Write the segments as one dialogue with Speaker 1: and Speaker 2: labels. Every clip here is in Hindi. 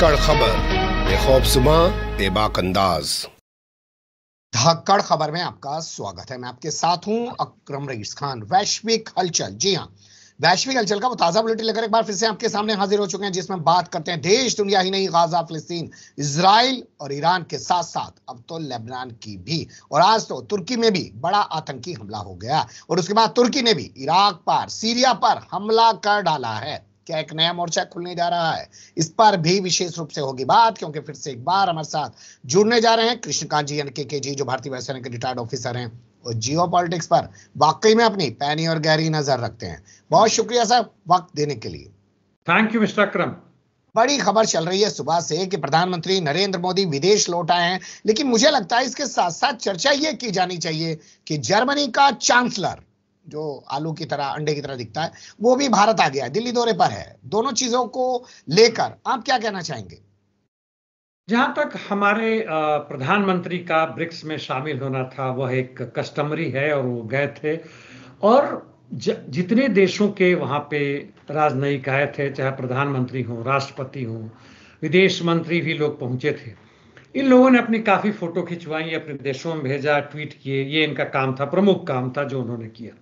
Speaker 1: धाकड़ खबर बेखौफसुमा बेबाक अंदाज धाकड़ खबर में आपका स्वागत है मैं आपके साथ हूं अक्रम रईस खान वैश्विक हलचल जी हाँ वैश्विक हलचल का वो ताजा बुलेटिन लेकर एक बार फिर से आपके सामने हाजिर हो चुके हैं जिसमें बात करते हैं देश दुनिया ही नहीं गाजा फिलिस्तीन इसराइल और ईरान के साथ साथ अब तो लेबनान की भी और आज तो तुर्की में भी बड़ा आतंकी हमला हो गया और उसके बाद तुर्की ने भी इराक पर सीरिया पर हमला कर डाला है क्या एक नया मोर्चा खुलने जा रहा है इस पर भी विशेष रूप से होगी बात क्योंकि फिर से एक बार हमारे साथ जुड़ने जा रहे हैं कृष्णकांत जी एनके के जी जो भारतीय वायुसेना के रिटायर्ड ऑफिसर हैं और जियो पॉलिटिक्स पर वाकई में अपनी पैनी और गहरी नजर रखते हैं बहुत शुक्रिया सर वक्त देने के लिए थैंक यू मिस्टर अक्रम बड़ी खबर चल रही है सुबह से कि प्रधानमंत्री नरेंद्र मोदी विदेश लौट आए हैं लेकिन मुझे लगता है इसके साथ साथ चर्चा ये की जानी चाहिए कि जर्मनी का चांसलर जो आलू की तरह अंडे की तरह दिखता है वो भी भारत आ गया है दिल्ली दौरे पर है दोनों चीजों को लेकर आप क्या कहना चाहेंगे
Speaker 2: जहां तक हमारे प्रधानमंत्री का ब्रिक्स में शामिल होना था वह एक कस्टमरी है और वो गए थे और जितने देशों के वहां पे राजनयिक आए थे चाहे प्रधानमंत्री हो राष्ट्रपति हो विदेश मंत्री भी लोग पहुंचे थे इन लोगों ने अपनी काफ़ी फ़ोटो खिंचवाई अपने देशों में भेजा ट्वीट किए ये इनका काम था प्रमुख काम था जो उन्होंने किया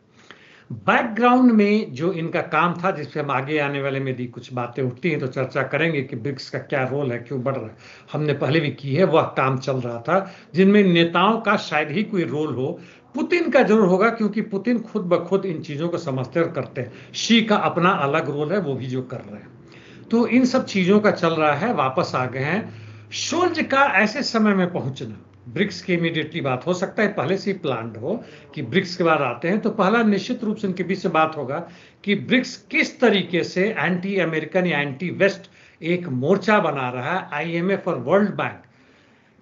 Speaker 2: बैकग्राउंड में जो इनका काम था जिस पे हम आगे आने वाले में भी कुछ बातें उठती हैं तो चर्चा करेंगे कि ब्रिक्स का क्या रोल है क्यों बढ़ रहा है हमने पहले भी की है वह काम चल रहा था जिनमें नेताओं का शायद ही कोई रोल हो पुतिन का जरूर होगा क्योंकि पुतिन खुद ब खुद इन चीज़ों को समझते और करते हैं शी का अपना अलग रोल है वो भी जो कर रहे हैं तो इन सब चीज़ों का चल रहा है वापस आ गए हैं शोल्ज का ऐसे समय में पहुंचना ब्रिक्स की इमीडिएटली बात हो सकता है पहले से ही प्लान हो कि ब्रिक्स के बाद आते हैं तो पहला निश्चित रूप से इनके बीच से बात होगा कि ब्रिक्स किस तरीके से एंटी अमेरिकन या एंटी वेस्ट एक मोर्चा बना रहा है आईएमएफ और वर्ल्ड बैंक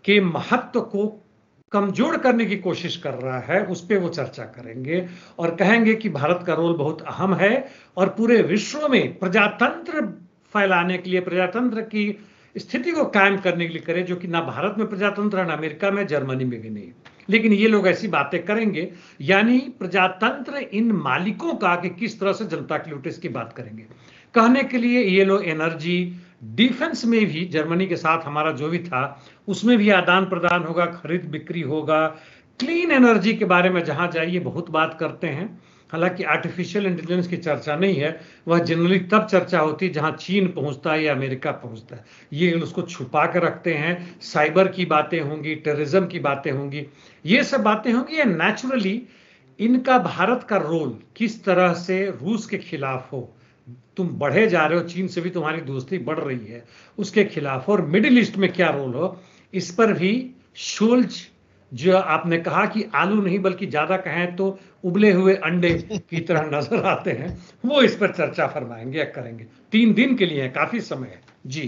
Speaker 2: के महत्व को कमजोर करने की कोशिश कर रहा है उस पर वो चर्चा करेंगे और कहेंगे कि भारत का रोल बहुत अहम है और पूरे विश्व में प्रजातंत्र फैलाने के लिए प्रजातंत्र की स्थिति को कायम करने के लिए करें जो कि ना भारत में प्रजातंत्र है ना अमेरिका में जर्मनी में भी नहीं लेकिन ये लोग ऐसी बातें करेंगे यानी प्रजातंत्र इन मालिकों का कि किस तरह से जनता के लूटे की बात करेंगे कहने के लिए ये लोग एनर्जी डिफेंस में भी जर्मनी के साथ हमारा जो भी था उसमें भी आदान प्रदान होगा खरीद बिक्री होगा क्लीन एनर्जी के बारे में जहां जाइए बहुत बात करते हैं हालांकि आर्टिफिशियल इंटेलिजेंस की चर्चा नहीं है वह जनरली तब चर्चा होती है जहां चीन पहुंचता है या अमेरिका पहुंचता है ये उसको छुपा कर रखते हैं साइबर की बातें होंगी टेररिज्म की बातें होंगी ये सब बातें होंगी या नेचुरली इनका भारत का रोल किस तरह से रूस के खिलाफ हो तुम बढ़े जा रहे हो चीन से भी तुम्हारी दोस्ती बढ़ रही है उसके खिलाफ और मिडिल ईस्ट में क्या रोल हो इस पर भी शोल्ज जो आपने कहा कि आलू नहीं बल्कि ज्यादा कहें तो उबले हुए अंडे की तरह नजर आते हैं वो इस पर चर्चा फरमाएंगे या करेंगे तीन दिन के लिए है काफी समय है जी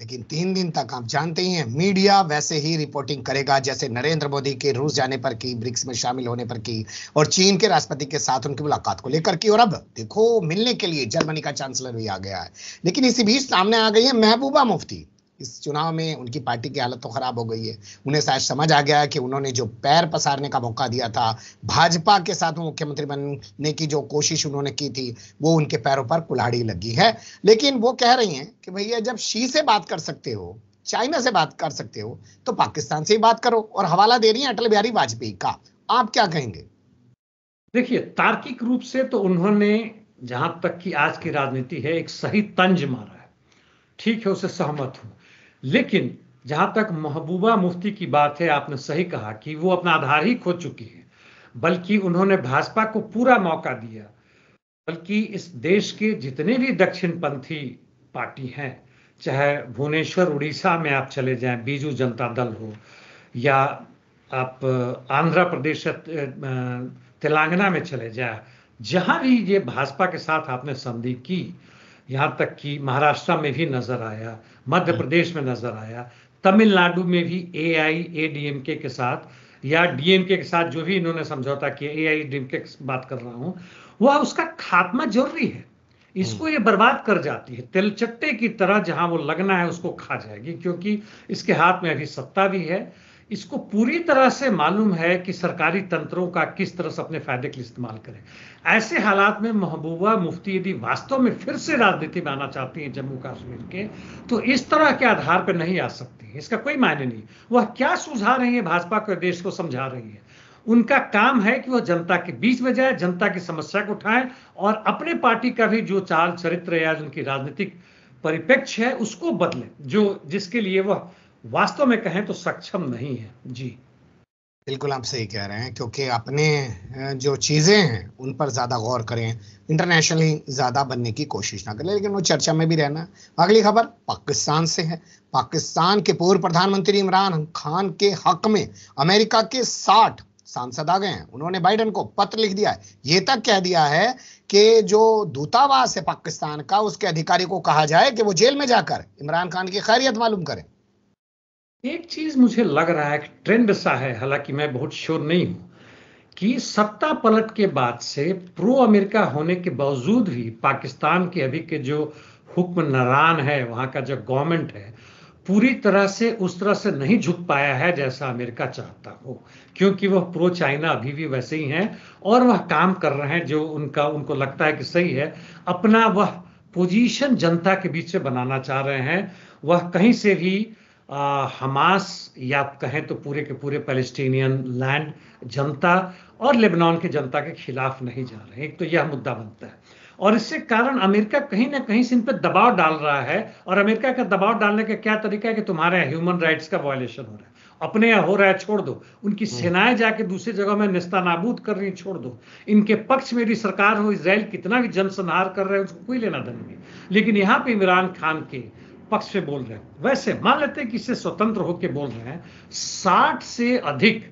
Speaker 1: लेकिन तीन दिन तक आप जानते ही हैं मीडिया वैसे ही रिपोर्टिंग करेगा जैसे नरेंद्र मोदी के रूस जाने पर की ब्रिक्स में शामिल होने पर की और चीन के राष्ट्रपति के साथ उनकी मुलाकात को लेकर की और अब देखो मिलने के लिए जर्मनी का चांसलर भी आ गया है लेकिन इसी बीच सामने आ गई है महबूबा मुफ्ती इस चुनाव में उनकी पार्टी की हालत तो खराब हो गई है उन्हें शायद समझ आ गया है कि उन्होंने जो पैर पसारने का मौका दिया था भाजपा के साथ मुख्यमंत्री बनने की जो कोशिश उन्होंने की थी वो उनके पैरों पर कुल्हाड़ी लगी है लेकिन वो कह रही हैं कि भैया जब शी से बात कर सकते हो चाइना से बात कर सकते हो तो पाकिस्तान से ही बात करो और हवाला दे रही है अटल बिहारी वाजपेयी का आप क्या कहेंगे
Speaker 2: देखिए तार्किक रूप से तो उन्होंने जहां तक कि आज की राजनीति है एक सही तंज मारा है ठीक है उसे सहमत हूं लेकिन जहां तक महबूबा मुफ्ती की बात है आपने सही कहा कि वो अपना आधार ही खो चुकी है बल्कि उन्होंने भाजपा को पूरा मौका दिया बल्कि इस देश के जितने भी दक्षिणपंथी पार्टी हैं चाहे भुवनेश्वर उड़ीसा में आप चले जाएं बीजू जनता दल हो या आप आंध्र प्रदेश तेलंगाना में चले जाएं जहां भी ये भाजपा के साथ आपने संधि की यहाँ तक कि महाराष्ट्र में भी नजर आया मध्य हम्म। प्रदेश में नजर आया तमिलनाडु में भी ए आई ए डी एम के साथ या डीएमके के साथ जो भी इन्होंने समझौता किया ए आई डी एम के बात कर रहा हूँ वह उसका खात्मा जरूरी है इसको हम्म। ये बर्बाद कर जाती है तिलचट्टे की तरह जहां वो लगना है उसको खा जाएगी क्योंकि इसके हाथ में अभी सत्ता भी है इसको पूरी तरह से मालूम है कि सरकारी तंत्रों का किस तरह से अपने फायदे के लिए इस्तेमाल करें ऐसे हालात में महबूबा मुफ्ती यदि वास्तव में फिर से राजनीति में आना चाहती हैं जम्मू कश्मीर के तो इस तरह के आधार पर नहीं आ सकती इसका कोई मायने नहीं वह क्या सुझा रही है भाजपा को देश को समझा रही है उनका काम है कि वह जनता के बीच में जाए जनता की समस्या को उठाएं और अपने पार्टी का भी जो चाल चरित्र या उनकी राजनीतिक परिप्रेक्ष्य है उसको बदले जो जिसके लिए वह वास्तव में कहें तो सक्षम नहीं है जी
Speaker 1: बिल्कुल आप सही कह रहे हैं क्योंकि
Speaker 2: अपने
Speaker 1: जो चीज़ें हैं उन पर ज़्यादा गौर करें इंटरनेशनली ज़्यादा बनने की कोशिश ना करें लेकिन वो चर्चा में भी रहना अगली खबर पाकिस्तान से है पाकिस्तान के पूर्व प्रधानमंत्री इमरान खान के हक में अमेरिका के साठ सांसद आ गए हैं उन्होंने बाइडन को पत्र लिख दिया है ये तक कह दिया है कि जो दूतावास है पाकिस्तान का उसके अधिकारी को कहा जाए कि वो जेल में जाकर इमरान खान की खैरियत मालूम करें
Speaker 2: एक चीज मुझे लग रहा है ट्रेंड सा है हालांकि मैं बहुत श्योर नहीं हूं कि सत्ता पलट के बाद से प्रो अमेरिका होने के बावजूद भी पाकिस्तान के अभी के जो हुक्म नरान है वहाँ का जो गवर्नमेंट है पूरी तरह से उस तरह से नहीं झुक पाया है जैसा अमेरिका चाहता हो क्योंकि वह प्रो चाइना अभी भी वैसे ही हैं और वह काम कर रहे हैं जो उनका उनको लगता है कि सही है अपना वह पोजीशन जनता के बीच में बनाना चाह रहे हैं वह कहीं से भी हमास या आप कहें तो पूरे के पूरे पैलेस्टीनियन लैंड जनता और लेबनान के जनता के खिलाफ नहीं जा रहे एक तो यह मुद्दा बनता है और इससे कारण अमेरिका कहीं ना कहीं से इन पर दबाव डाल रहा है और अमेरिका का दबाव डालने का क्या तरीका है कि तुम्हारे यहाँ ह्यूमन राइट्स का वायलेशन हो रहा है अपने यहाँ हो रहा है छोड़ दो उनकी हम्म। सेनाएं जाके दूसरी जगह में निस्ता नाबूद कर रही छोड़ दो इनके पक्ष में भी सरकार हो इसराइल कितना भी जनसंहार कर रहे हैं उसको कोई लेना धन नहीं लेकिन यहाँ पे इमरान खान के पक्ष से बोल रहे हैं वैसे मान लेते कि इसे स्वतंत्र होकर बोल रहे हैं साठ से अधिक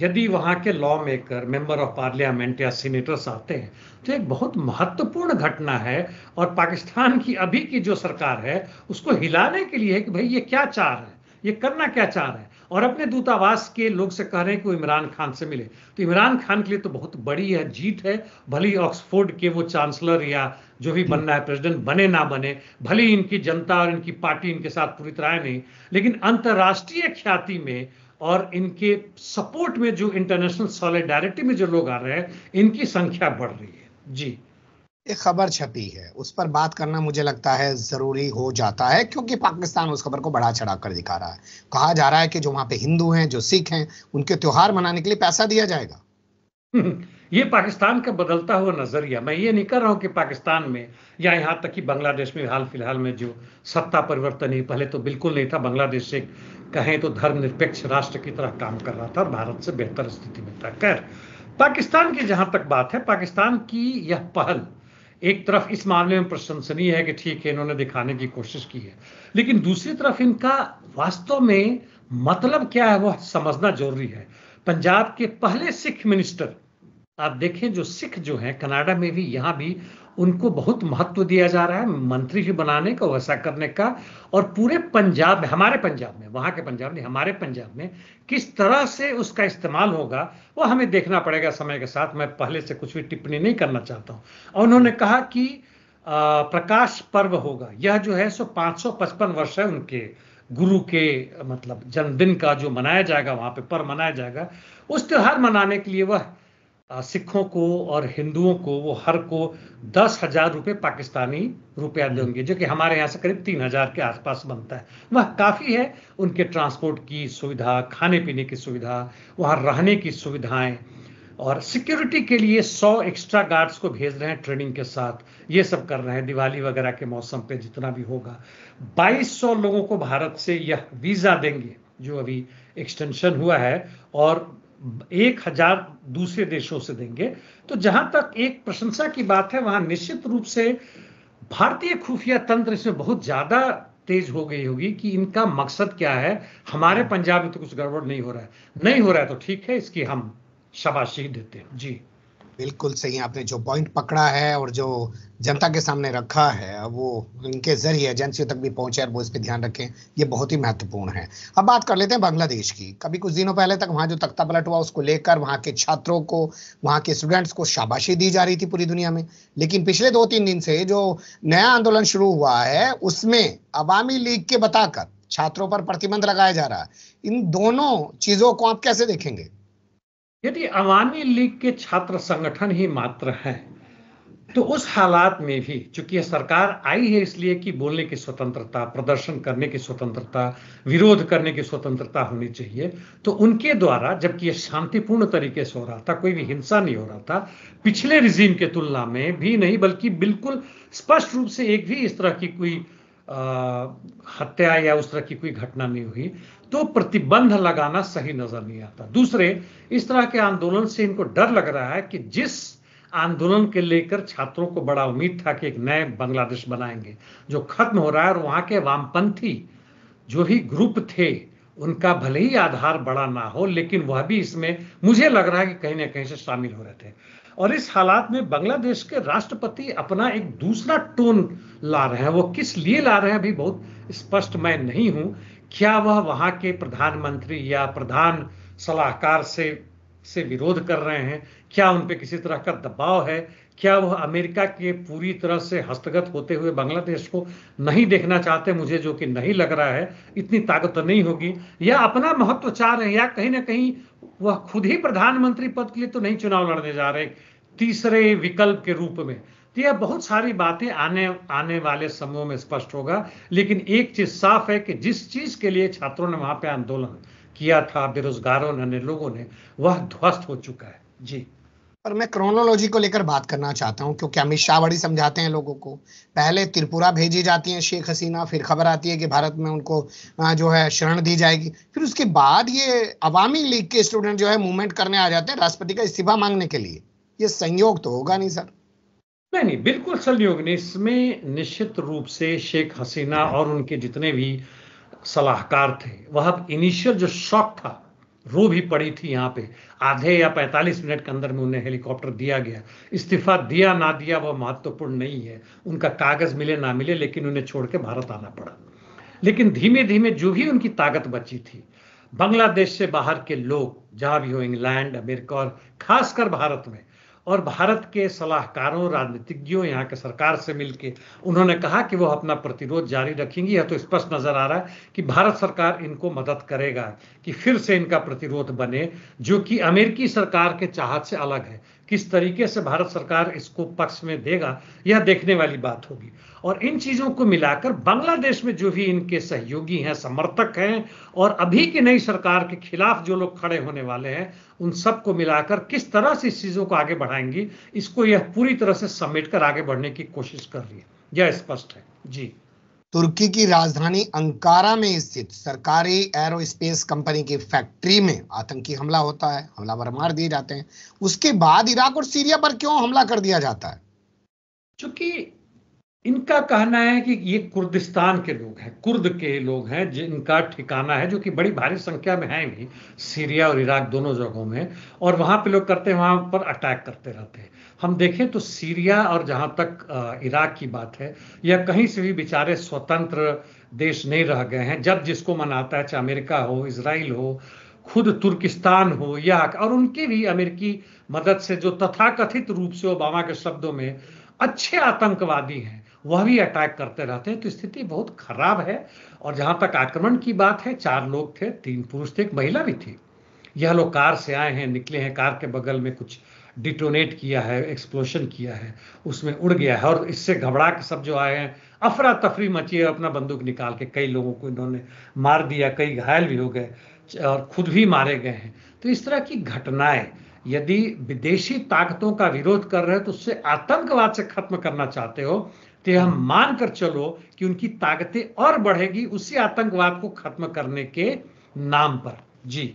Speaker 2: यदि वहां के lawmaker member of parliament या सीनेटर्स आते हैं तो एक बहुत महत्वपूर्ण घटना है और पाकिस्तान की अभी की जो सरकार है उसको हिलाने के लिए है कि भाई ये क्या चाह रहे हैं ये करना क्या चाह रहे हैं और अपने दूतावास के लोग से कह रहे हैं कि वो इमरान खान से मिले तो इमरान खान के लिए तो बहुत बड़ी है जीत है भली ऑक्सफोर्ड के वो चांसलर या जो भी बनना है प्रेसिडेंट बने ना बने भले ही इनकी जनता और इनकी पार्टी इनके साथ पूरी तरह नहीं लेकिन अंतर्राष्ट्रीय ख्याति में और इनके सपोर्ट में जो इंटरनेशनल सॉलिडारिटी में जो लोग आ रहे हैं इनकी संख्या बढ़ रही है जी
Speaker 1: एक खबर छपी है उस पर बात करना मुझे लगता है ज़रूरी हो जाता है क्योंकि पाकिस्तान उस खबर को बढ़ा चढ़ा कर दिखा रहा है कहा जा रहा है कि जो वहां पे हिंदू हैं जो सिख हैं उनके त्योहार मनाने के लिए पैसा दिया जाएगा
Speaker 2: ये पाकिस्तान का बदलता हुआ नजरिया मैं ये नहीं कर रहा हूँ कि पाकिस्तान में या यहाँ तक कि बांग्लादेश में हाल फिलहाल में जो सत्ता परिवर्तन ही पहले तो बिल्कुल नहीं था बांग्लादेश एक कहें तो धर्मनिरपेक्ष राष्ट्र की तरह काम कर रहा था भारत से बेहतर स्थिति में था खैर पाकिस्तान की जहां तक बात है पाकिस्तान की यह पहल एक तरफ इस मामले में प्रशंसनीय है कि ठीक है इन्होंने दिखाने की कोशिश की है लेकिन दूसरी तरफ इनका वास्तव में मतलब क्या है वह समझना जरूरी है पंजाब के पहले सिख मिनिस्टर आप देखें जो सिख जो हैं कनाडा में भी यहाँ भी उनको बहुत महत्व दिया जा रहा है मंत्री भी बनाने का वैसा करने का और पूरे पंजाब में हमारे पंजाब में वहाँ के पंजाब नहीं हमारे पंजाब में किस तरह से उसका इस्तेमाल होगा वो हमें देखना पड़ेगा समय के साथ मैं पहले से कुछ भी टिप्पणी नहीं करना चाहता हूँ और उन्होंने कहा कि प्रकाश पर्व होगा यह जो है सो पाँच वर्ष है उनके गुरु के मतलब जन्मदिन का जो मनाया जाएगा वहाँ पे पर्व मनाया जाएगा उस त्यौहार मनाने के लिए वह सिखों को और हिंदुओं को वो हर को दस हजार रुपये पाकिस्तानी रुपया हम्म। देंगे जो कि हमारे यहाँ से करीब तीन हजार के आसपास बनता है वह काफ़ी है उनके ट्रांसपोर्ट की सुविधा खाने पीने की सुविधा वहाँ रहने की सुविधाएं और सिक्योरिटी के लिए सौ एक्स्ट्रा गार्ड्स को भेज रहे हैं ट्रेनिंग के साथ ये सब कर रहे हैं दिवाली वगैरह के मौसम पे जितना भी होगा 2200 लोगों को भारत से यह वीज़ा देंगे जो अभी एक्सटेंशन हुआ है और एक हजार दूसरे देशों से देंगे तो जहां तक एक प्रशंसा की बात है वहां निश्चित रूप से भारतीय खुफिया तंत्र इसमें बहुत ज्यादा तेज हो गई होगी कि इनका मकसद क्या है हमारे पंजाब में तो कुछ गड़बड़ नहीं हो रहा है नहीं हो रहा है तो ठीक है इसकी हम शबाशी देते हैं जी बिल्कुल
Speaker 1: सही आपने जो पॉइंट पकड़ा है और जो जनता के सामने रखा है वो इनके जरिए एजेंसियों तक भी पहुंचे और वो इस पर ध्यान रखें ये बहुत ही महत्वपूर्ण है अब बात कर लेते हैं बांग्लादेश की कभी कुछ दिनों पहले तक वहाँ जो तख्ता पलट हुआ उसको लेकर वहाँ के छात्रों को वहाँ के स्टूडेंट्स को शाबाशी दी जा रही थी पूरी दुनिया में लेकिन पिछले दो तीन दिन से जो नया आंदोलन शुरू हुआ है उसमें अवामी लीग के बताकर छात्रों पर प्रतिबंध लगाया जा रहा है इन दोनों
Speaker 2: चीज़ों को आप कैसे देखेंगे यदि अवामी लीग के छात्र संगठन ही मात्र हैं तो उस हालात में भी चूंकि यह सरकार आई है इसलिए कि बोलने की स्वतंत्रता प्रदर्शन करने की स्वतंत्रता विरोध करने की स्वतंत्रता होनी चाहिए तो उनके द्वारा जबकि यह शांतिपूर्ण तरीके से हो रहा था कोई भी हिंसा नहीं हो रहा था पिछले रिजीम के तुलना में भी नहीं बल्कि बिल्कुल स्पष्ट रूप से एक भी इस तरह की कोई हत्या या उस तरह की कोई घटना नहीं हुई तो प्रतिबंध लगाना सही नजर नहीं आता दूसरे इस तरह के आंदोलन से इनको डर लग रहा है कि जिस आंदोलन के लेकर छात्रों को बड़ा उम्मीद था कि एक नए बांग्लादेश बनाएंगे जो खत्म हो रहा है और वहां के वामपंथी जो भी ग्रुप थे उनका भले ही आधार बड़ा ना हो लेकिन वह भी इसमें मुझे लग रहा है कि कहीं ना कहीं से शामिल हो रहे थे और इस हालात में बांग्लादेश के राष्ट्रपति अपना एक दूसरा टोन ला रहे हैं वो किस लिए ला रहे हैं अभी बहुत स्पष्ट मैं नहीं हूं क्या वह वहां के प्रधानमंत्री या प्रधान सलाहकार से से विरोध कर रहे हैं क्या उन पर किसी तरह का दबाव है क्या वह अमेरिका के पूरी तरह से हस्तगत होते हुए बांग्लादेश को नहीं देखना चाहते मुझे जो कि नहीं लग रहा है इतनी ताकत तो नहीं होगी या अपना महत्व चाह रहे हैं या कहीं ना कहीं वह खुद ही प्रधानमंत्री पद के लिए तो नहीं चुनाव लड़ने जा रहे तीसरे विकल्प के रूप में तो यह बहुत सारी बातें आने आने वाले समय में स्पष्ट होगा लेकिन एक चीज साफ है कि जिस चीज के लिए छात्रों ने वहां पे आंदोलन किया था बेरोजगारों ने लोगों ने वह ध्वस्त हो चुका है जी
Speaker 1: पर मैं क्रोनोलॉजी को लेकर बात करना चाहता हूँ क्योंकि अमित शाह बड़ी समझाते हैं लोगों को पहले त्रिपुरा भेजी जाती हैं शेख हसीना फिर खबर आती है कि भारत में उनको जो है शरण दी जाएगी फिर उसके बाद ये अवामी लीग के स्टूडेंट जो है मूवमेंट करने आ जाते हैं राष्ट्रपति का इस्तीफा मांगने के लिए ये संयोग तो होगा नहीं सर
Speaker 2: नहीं नहीं बिल्कुल संयोग नहीं इसमें निश्चित रूप से शेख हसीना और उनके जितने भी सलाहकार थे वह इनिशियल जो शौक था रो भी पड़ी थी यहाँ पे आधे या 45 मिनट के अंदर में उन्हें हेलीकॉप्टर दिया गया इस्तीफा दिया ना दिया वह महत्वपूर्ण नहीं है उनका कागज मिले ना मिले लेकिन उन्हें छोड़ के भारत आना पड़ा लेकिन धीमे धीमे जो भी उनकी ताकत बची थी बांग्लादेश से बाहर के लोग जहां भी हो इंग्लैंड अमेरिका और खासकर भारत में और भारत के सलाहकारों राजनीतिज्ञों यहाँ के सरकार से मिलकर उन्होंने कहा कि वो अपना प्रतिरोध जारी रखेंगी यह तो स्पष्ट नजर आ रहा है कि भारत सरकार इनको मदद करेगा कि फिर से इनका प्रतिरोध बने जो कि अमेरिकी सरकार के चाहत से अलग है किस तरीके से भारत सरकार इसको पक्ष में देगा यह देखने वाली बात होगी और इन चीज़ों को मिलाकर बांग्लादेश में जो भी इनके सहयोगी हैं समर्थक हैं और अभी की नई सरकार के खिलाफ जो लोग खड़े होने वाले हैं उन सबको मिलाकर किस तरह से इस चीज़ों को आगे बढ़ाएंगी इसको यह पूरी तरह से समेट कर आगे बढ़ने की कोशिश कर रही है यह स्पष्ट है जी
Speaker 1: तुर्की की राजधानी अंकारा में स्थित सरकारी एरोस्पेस कंपनी की फैक्ट्री में आतंकी हमला होता है हमलावर मार दिए जाते हैं उसके बाद इराक और सीरिया पर क्यों हमला कर दिया जाता है
Speaker 2: चूंकि इनका कहना है कि ये कुर्दिस्तान के लोग हैं कुर्द के लोग हैं जिनका ठिकाना है जो कि बड़ी भारी संख्या में है भी सीरिया और इराक दोनों जगहों में और वहां पे लोग करते हैं वहां पर अटैक करते रहते हैं हम देखें तो सीरिया और जहां तक इराक की बात है या कहीं से भी बेचारे स्वतंत्र देश नहीं रह गए हैं जब जिसको मनाता है चाहे अमेरिका हो इसराइल हो खुद तुर्किस्तान हो या और उनकी भी अमेरिकी मदद से जो तथाकथित रूप से ओबामा के शब्दों में अच्छे आतंकवादी हैं वह भी अटैक करते रहते हैं तो स्थिति बहुत खराब है और जहां तक आक्रमण की बात है चार लोग थे तीन पुरुष थे एक महिला भी थी यह लोग कार से आए हैं निकले हैं कार के बगल में कुछ डिटोनेट किया है एक्सप्लोशन किया है उसमें उड़ गया है और इससे घबरा के सब जो आए हैं अफरा तफरी मची है अपना बंदूक निकाल के कई लोगों को इन्होंने मार दिया कई घायल भी हो गए और खुद भी मारे गए हैं तो इस तरह की घटनाएं यदि विदेशी ताकतों का विरोध कर रहे हो तो उससे आतंकवाद से खत्म करना चाहते हो तो हम मान कर चलो कि उनकी ताकतें और बढ़ेगी उसी आतंकवाद को खत्म करने के नाम पर जी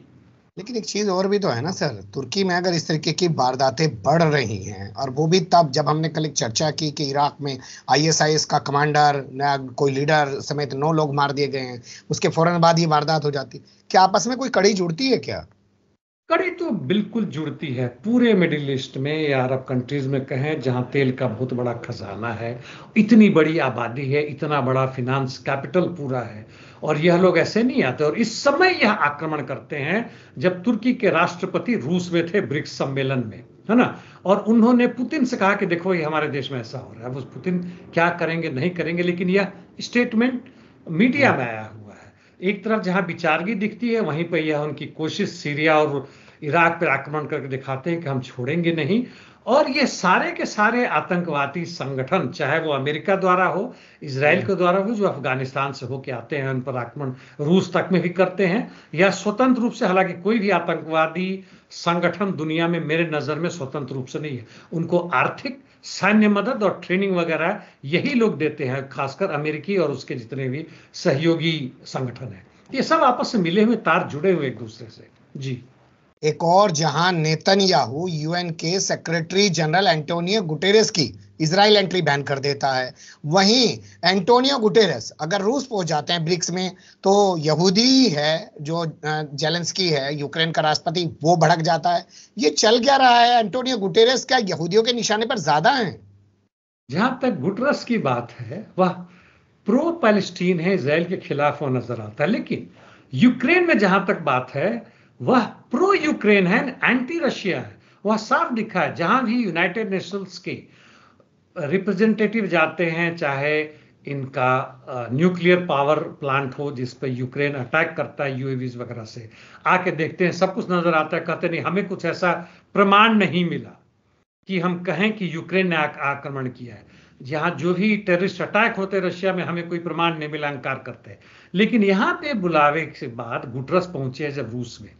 Speaker 1: लेकिन एक चीज और भी तो है ना सर तुर्की में अगर इस तरीके की वारदातें बढ़ रही हैं और वो भी तब जब हमने कल एक चर्चा की कि इराक में आईएसआईएस का कमांडर नया कोई लीडर समेत नौ लोग मार दिए गए हैं उसके फौरन बाद ये वारदात हो जाती क्या आपस में कोई कड़ी जुड़ती
Speaker 2: है क्या कड़ी तो बिल्कुल जुड़ती है पूरे मिडिल ईस्ट में या अरब कंट्रीज में कहें जहां तेल का बहुत बड़ा खजाना है इतनी बड़ी आबादी है इतना बड़ा फिनांस कैपिटल पूरा है और यह लोग ऐसे नहीं आते और इस समय यह आक्रमण करते हैं जब तुर्की के राष्ट्रपति रूस में थे ब्रिक्स सम्मेलन में है ना और उन्होंने पुतिन से कहा कि देखो ये हमारे देश में ऐसा हो रहा है पुतिन क्या करेंगे नहीं करेंगे लेकिन यह स्टेटमेंट मीडिया में आया हुआ है एक तरफ जहां विचारगी दिखती है वहीं पर यह उनकी कोशिश सीरिया और इराक पर आक्रमण करके दिखाते हैं कि हम छोड़ेंगे नहीं और ये सारे के सारे आतंकवादी संगठन चाहे वो अमेरिका द्वारा हो इसराइल के द्वारा हो जो अफगानिस्तान से होके आते हैं उन पर आक्रमण रूस तक में भी करते हैं या स्वतंत्र रूप से हालांकि कोई भी आतंकवादी संगठन दुनिया में मेरे नज़र में स्वतंत्र रूप से नहीं है उनको आर्थिक सैन्य मदद और ट्रेनिंग वगैरह यही लोग देते हैं खासकर अमेरिकी और उसके जितने भी सहयोगी संगठन है ये सब आपस में मिले हुए तार जुड़े हुए एक दूसरे से जी
Speaker 1: एक और जहां नेतन्याहू यूएन के सेक्रेटरी जनरल एंटोनियो गुटेरेस की इसराइल एंट्री बैन कर देता है वहीं एंटोनियो गुटेरेस अगर रूस पहुंच जाते हैं ब्रिक्स में तो यहूदी है जो जेलेंस्की है यूक्रेन का राष्ट्रपति वो भड़क जाता है ये चल क्या रहा है एंटोनियो गुटेरेस क्या यहूदियों के
Speaker 2: निशाने पर ज्यादा है जहां तक गुटरस की बात है वह प्रो पैलेस्टीन है इसराइल के खिलाफ वो नजर आता है लेकिन यूक्रेन में जहां तक बात है वह प्रो यूक्रेन है एंटी रशिया है वह साफ दिखा है जहां भी यूनाइटेड नेशंस के रिप्रेजेंटेटिव जाते हैं चाहे इनका न्यूक्लियर पावर प्लांट हो जिस पर यूक्रेन अटैक करता है यूएवीज वगैरह से आके देखते हैं सब कुछ नजर आता है कहते नहीं हमें कुछ ऐसा प्रमाण नहीं मिला कि हम कहें कि यूक्रेन ने आक्रमण किया है यहां जो भी टेररिस्ट अटैक होते रशिया में हमें कोई प्रमाण नहीं मिला अंकार करते लेकिन यहां पे बुलावे के बाद गुटरस पहुंचे जब रूस में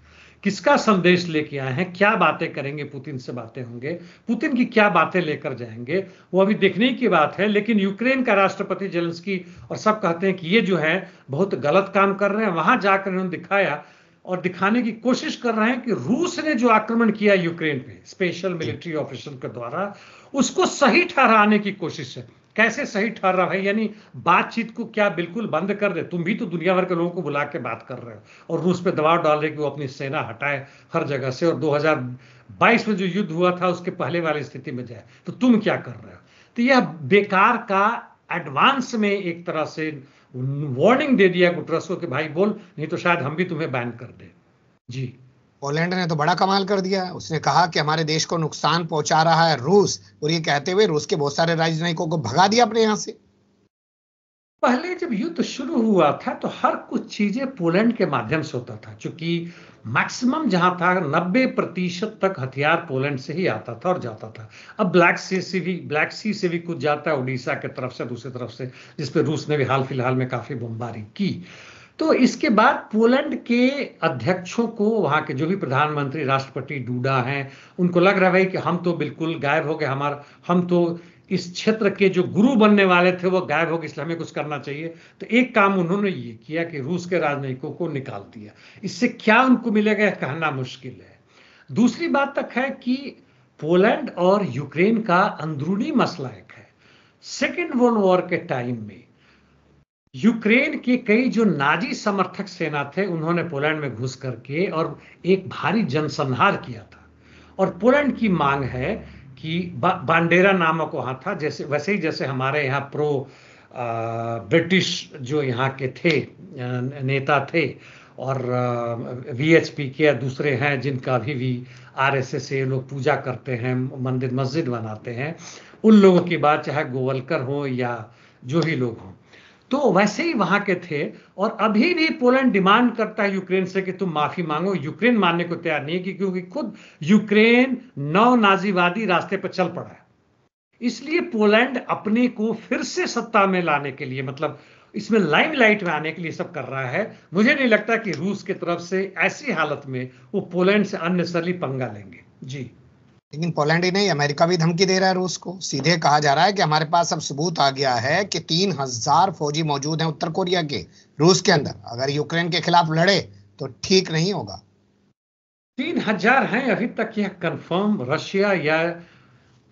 Speaker 2: किसका संदेश लेके आए हैं क्या बातें करेंगे पुतिन से बातें होंगे पुतिन की क्या बातें लेकर जाएंगे वो अभी देखने की बात है लेकिन यूक्रेन का राष्ट्रपति जेलेंस्की और सब कहते हैं कि ये जो है बहुत गलत काम कर रहे हैं वहां जाकर उन्होंने दिखाया और दिखाने की कोशिश कर रहे हैं कि रूस ने जो आक्रमण किया यूक्रेन पे स्पेशल मिलिट्री ऑपरेशन के द्वारा उसको सही ठहराने की कोशिश है कैसे सही ठहर रहा है यानी बातचीत को क्या बिल्कुल बंद कर दे तुम भी तो दुनिया भर के लोगों को बुला के बात कर रहे हो और रूस पे दबाव डाल रहे कि वो अपनी सेना हटाए हर जगह से और 2022 में जो युद्ध हुआ था उसके पहले वाली स्थिति में जाए तो तुम क्या कर रहे हो तो यह बेकार का एडवांस में एक तरह से वार्निंग दे दिया गुटरसो के भाई बोल नहीं तो शायद हम भी तुम्हें बैन कर दे
Speaker 1: जी पोलैंड ने तो बड़ा कमाल कर दिया उसने कहा कि हमारे देश को नुकसान पहुंचा रहा है रूस और ये कहते हुए रूस के बहुत सारे राजनयिकों को भगा दिया अपने यहाँ से
Speaker 2: पहले जब युद्ध शुरू हुआ था तो हर कुछ चीजें पोलैंड के माध्यम से होता था क्योंकि मैक्सिमम जहां था 90 प्रतिशत तक हथियार पोलैंड से ही आता था और जाता था अब ब्लैक सी से भी ब्लैक सी से भी कुछ जाता है उड़ीसा के तरफ से दूसरी तरफ से जिसपे रूस ने भी हाल फिलहाल में काफी बमबारी की तो इसके बाद पोलैंड के अध्यक्षों को वहां के जो भी प्रधानमंत्री राष्ट्रपति डूडा हैं उनको लग रहा है कि हम तो बिल्कुल गायब हो गए हमारा हम तो इस क्षेत्र के जो गुरु बनने वाले थे वो गायब हो गए इसलिए हमें कुछ करना चाहिए तो एक काम उन्होंने ये किया कि रूस के राजनयिकों को निकाल दिया इससे क्या उनको मिलेगा कहना मुश्किल है दूसरी बात तक है कि पोलैंड और यूक्रेन का अंदरूनी मसला एक है सेकेंड वर्ल्ड वॉर के टाइम में यूक्रेन के कई जो नाजी समर्थक सेना थे उन्होंने पोलैंड में घुस करके और एक भारी जनसंहार किया था और पोलैंड की मांग है कि बा, बांडेरा नामक वहां था जैसे वैसे ही जैसे हमारे यहाँ प्रो ब्रिटिश जो यहाँ के थे नेता थे और वीएचपी के दूसरे हैं जिनका अभी भी आरएसएस से लोग पूजा करते हैं मंदिर मस्जिद बनाते हैं उन लोगों की बात चाहे गोवलकर हो या जो भी लोग हों तो वैसे ही वहां के थे और अभी भी पोलैंड डिमांड करता है यूक्रेन से कि तुम माफी मांगो यूक्रेन मानने को तैयार नहीं है कि क्योंकि खुद यूक्रेन नव नाजीवादी रास्ते पर चल पड़ा है इसलिए पोलैंड अपने को फिर से सत्ता में लाने के लिए मतलब इसमें लाइट में आने के लिए सब कर रहा है मुझे नहीं लगता कि रूस की तरफ से ऐसी हालत में वो पोलैंड से अननेसरली पंगा लेंगे जी
Speaker 1: लेकिन पोलैंड ही नहीं अमेरिका भी धमकी दे रहा है रूस को सीधे कहा जा रहा है कि हमारे पास अब सबूत आ गया है कि तीन हजार फौजी मौजूद हैं उत्तर कोरिया के रूस के अंदर अगर यूक्रेन के खिलाफ लड़े तो ठीक नहीं होगा
Speaker 2: तीन हजार है अभी तक यह कंफर्म रशिया या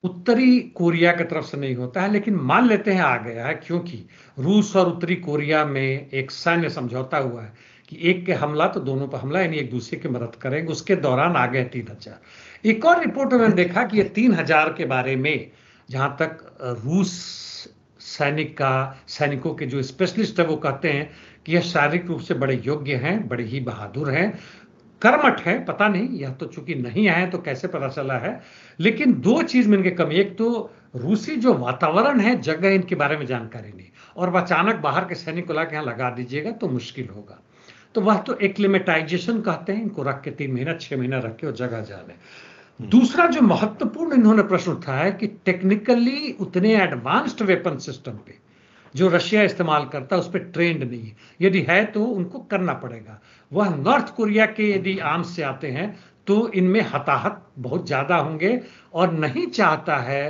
Speaker 2: उत्तरी कोरिया की तरफ से नहीं होता है लेकिन मान लेते हैं आ गया है क्योंकि रूस और उत्तरी कोरिया में एक सैन्य समझौता हुआ है कि एक के हमला तो दोनों पर हमला यानी एक दूसरे की मदद करेंगे उसके दौरान आ गए तीन हजार एक और रिपोर्ट उन्होंने देखा कि ये तीन हजार के बारे में जहां तक रूस सैनिक का सैनिकों के जो स्पेशलिस्ट है वो कहते हैं कि यह शारीरिक रूप से बड़े योग्य हैं बड़े ही बहादुर हैं कर्मठ है पता नहीं यह तो चूंकि नहीं आए तो कैसे पता चला है लेकिन दो चीज में इनके कमी एक तो रूसी जो वातावरण है जगह इनके बारे में जानकारी नहीं और अचानक बाहर के सैनिक को लाके यहां यहाँ लगा दीजिएगा तो मुश्किल होगा तो वह तो एक्लिमेटाइजेशन कहते हैं इनको रख के तीन महीना छह महीना रख के वो जगह जाने हम्म। दूसरा जो महत्वपूर्ण इन्होंने प्रश्न उठाया कि टेक्निकली उतने एडवांस्ड वेपन सिस्टम पे जो रशिया इस्तेमाल करता है उस पर ट्रेंड नहीं है यदि है तो उनको करना पड़ेगा वह नॉर्थ कोरिया के यदि आर्म्स से आते हैं तो इनमें हताहत बहुत ज़्यादा होंगे और नहीं चाहता है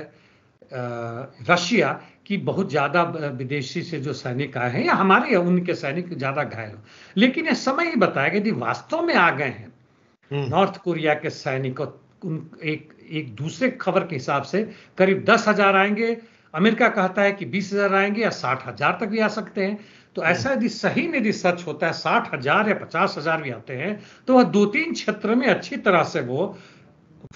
Speaker 2: रशिया कि बहुत ज़्यादा विदेशी से जो सैनिक आए हैं या हमारे या उनके सैनिक ज़्यादा घायल हो लेकिन यह समय ही बताएगा यदि वास्तव में आ गए हैं नॉर्थ हम्म। कोरिया के सैनिक और उन एक एक दूसरे खबर के हिसाब से करीब दस हजार आएंगे अमेरिका कहता है कि बीस हजार आएंगे या साठ हजार तक भी आ सकते हैं तो ऐसा यदि सही यदि सच होता है साठ हजार या पचास हजार भी आते हैं तो वह दो तीन क्षेत्र में अच्छी तरह से वो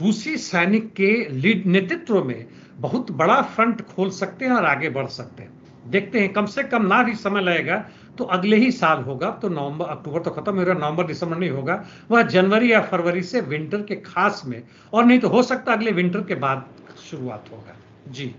Speaker 2: रूसी सैनिक के लीड नेतृत्व में बहुत बड़ा फ्रंट खोल सकते हैं और आगे बढ़ सकते हैं देखते हैं कम से कम ना भी समय लगेगा तो अगले ही साल होगा तो नवंबर अक्टूबर तो खत्म होगा नवंबर दिसंबर नहीं होगा वह जनवरी या फरवरी से विंटर के खास में और नहीं तो हो सकता अगले विंटर के बाद शुरुआत होगा जी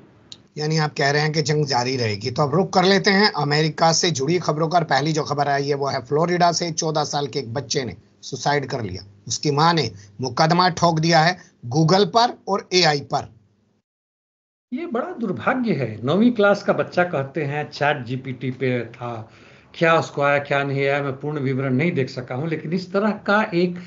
Speaker 1: यानी आप कह रहे हैं कि जंग जारी रहेगी तो अब रुक कर लेते हैं अमेरिका से जुड़ी खबरों का पहली जो खबर आई है वो है फ्लोरिडा से चौदह साल के एक बच्चे ने सुसाइड कर लिया उसकी मां ने मुकदमा ठोक दिया है गूगल पर और एआई पर
Speaker 2: ये बड़ा दुर्भाग्य है नौवीं क्लास का बच्चा कहते हैं चैट जीपीटी पे था क्या उसको आया क्या नहीं आया मैं पूर्ण विवरण नहीं देख सका हूं लेकिन इस तरह का एक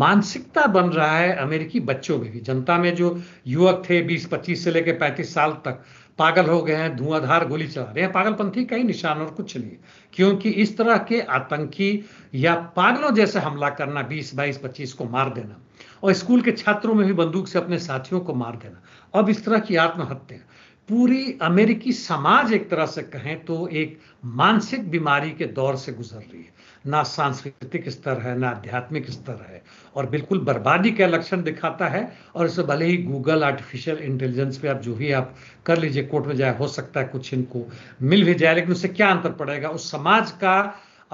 Speaker 2: मानसिकता बन रहा है अमेरिकी बच्चों में भी जनता में जो युवक थे 20-25 से लेकर 35 साल तक पागल हो गए हैं धुआंधार गोली चला रहे हैं पागलपंथी का ही निशान और कुछ नहीं क्योंकि इस तरह के आतंकी या पागलों जैसे हमला करना 20 बाईस 25 को मार देना और स्कूल के छात्रों में भी बंदूक से अपने साथियों को मार देना अब इस तरह की आत्महत्या पूरी अमेरिकी समाज एक तरह से कहें तो एक मानसिक बीमारी के दौर से गुजर रही है ना सांस्कृतिक स्तर है ना आध्यात्मिक स्तर है और बिल्कुल बर्बादी का लक्षण दिखाता है और इससे भले ही गूगल आर्टिफिशियल इंटेलिजेंस पे आप जो भी आप कर लीजिए कोर्ट में जाए हो सकता है कुछ इनको मिल भी जाए लेकिन उससे क्या अंतर पड़ेगा उस समाज का